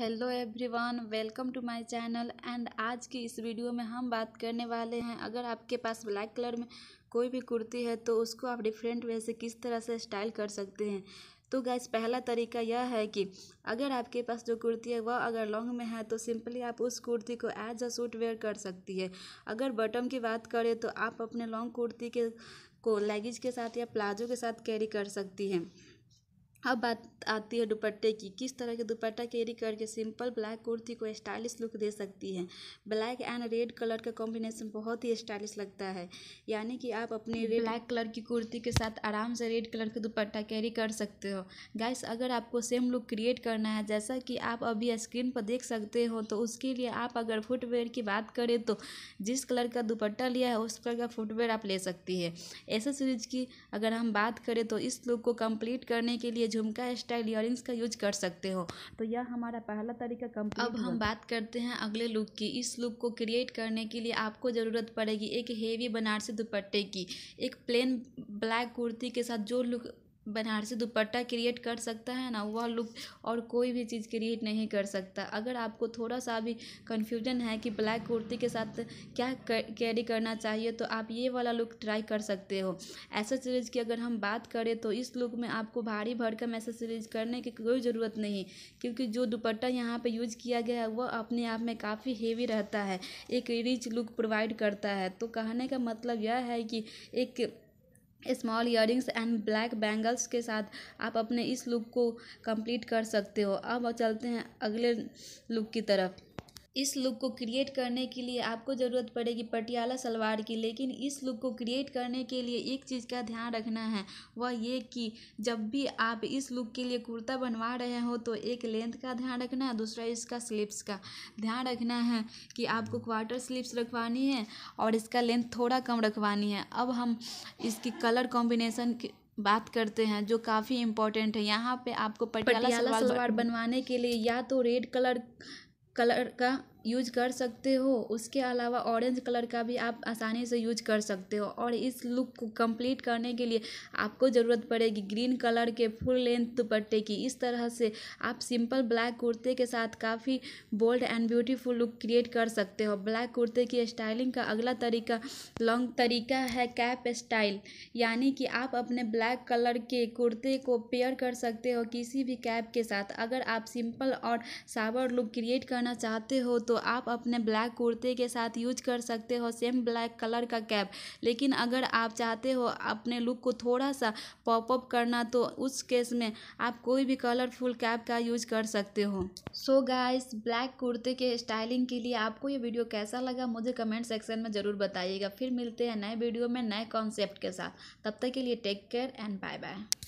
hello everyone welcome to my channel and आज की इस वीडियो में हम बात करने वाले हैं अगर आपके पास ब्लैक कलर में कोई भी कुर्ती है तो उसको आप डिफरेंट वे से किस तरह से स्टाइल कर सकते हैं तो गैस पहला तरीका यह है कि अगर आपके पास जो कुर्ती है वह अगर लॉन्ग में है तो सिंपली आप उस कुर्ती को एज अ सूट वेयर कर सकती है अगर बटम की बात करें तो आप अपने लॉन्ग कुर्ती के को लेगिज के साथ या प्लाजो के साथ कैरी कर सकती हैं अब बात आती है दुपट्टे की किस तरह के दुपट्टा कैरी करके सिंपल ब्लैक कुर्ती को स्टाइलिश लुक दे सकती है ब्लैक एंड रेड कलर का कॉम्बिनेशन बहुत ही स्टाइलिश लगता है यानी कि आप अपने ब्लैक कलर की कुर्ती के साथ आराम से रेड कलर का दुपट्टा कैरी कर सकते हो गाइस अगर आपको सेम लुक क्रिएट करना है जैसा कि आप अभी स्क्रीन पर देख सकते हो तो उसके लिए आप अगर फुटवेयर की बात करें तो जिस कलर का दुपट्टा लिया है उस कलर का फुटवेयर आप ले सकती है ऐसे की अगर हम बात करें तो इस लुक को कम्प्लीट करने के लिए झुमका स्टाइल ईयर का यूज कर सकते हो तो यह हमारा पहला तरीका कम अब हम बात करते हैं अगले लुक की इस लुक को क्रिएट करने के लिए आपको ज़रूरत पड़ेगी एक हेवी बनारसी दुपट्टे की एक प्लेन ब्लैक कुर्ती के साथ जो लुक बनारसी दुपट्टा क्रिएट कर सकता है ना वह लुक और कोई भी चीज़ क्रिएट नहीं कर सकता अगर आपको थोड़ा सा भी कन्फ्यूजन है कि ब्लैक कुर्ती के साथ क्या कैरी करना चाहिए तो आप ये वाला लुक ट्राई कर सकते हो ऐसा सीरीज़ की अगर हम बात करें तो इस लुक में आपको भारी भरकम ऐसा सीरीज करने की कोई ज़रूरत नहीं क्योंकि जो दुपट्टा यहाँ पर यूज किया गया है वह अपने आप में काफ़ी हेवी रहता है एक रिच लुक प्रोवाइड करता है तो कहने का मतलब यह है कि एक small earrings and black bangles के साथ आप अपने इस लुक को कंप्लीट कर सकते हो अब चलते हैं अगले लुक की तरफ इस लुक को क्रिएट करने के लिए आपको ज़रूरत पड़ेगी पटियाला सलवार की लेकिन इस लुक को क्रिएट करने के लिए एक चीज़ का ध्यान रखना है वह ये कि जब भी आप इस लुक के लिए कुर्ता बनवा रहे हो तो एक लेंथ का ध्यान रखना है दूसरा इसका स्लीव्स का ध्यान रखना है कि आपको क्वार्टर स्लीव्स रखवानी है और इसका लेंथ थोड़ा कम रखवानी है अब हम इसकी कलर कॉम्बिनेसन बात करते हैं जो काफ़ी इम्पोर्टेंट है यहाँ पे आपको पटियाला सलवार बनवाने के लिए या तो रेड कलर कलर का यूज़ कर सकते हो उसके अलावा ऑरेंज कलर का भी आप आसानी से यूज कर सकते हो और इस लुक को कंप्लीट करने के लिए आपको ज़रूरत पड़ेगी ग्रीन कलर के फुल लेंथ दुपट्टे की इस तरह से आप सिंपल ब्लैक कुर्ते के साथ काफ़ी bold and beautiful look create कर सकते हो ब्लैक कुर्ते की स्टाइलिंग का अगला तरीका लॉन्ग तरीका है कैप स्टाइल यानी कि आप अपने ब्लैक कलर के कुर्ते को पेयर कर सकते हो किसी भी कैप के साथ अगर आप सिंपल और सावर लुक क्रिएट करना चाहते हो तो तो आप अपने ब्लैक कुर्ते के साथ यूज कर सकते हो सेम ब्लैक कलर का कैप लेकिन अगर आप चाहते हो अपने लुक को थोड़ा सा पॉपअप करना तो उस केस में आप कोई भी कलरफुल कैप का यूज कर सकते हो सो गाइस ब्लैक कुर्ते के स्टाइलिंग के लिए आपको ये वीडियो कैसा लगा मुझे कमेंट सेक्शन में ज़रूर बताइएगा फिर मिलते हैं नए वीडियो में नए कॉन्सेप्ट के साथ तब तक के लिए take care and bye bye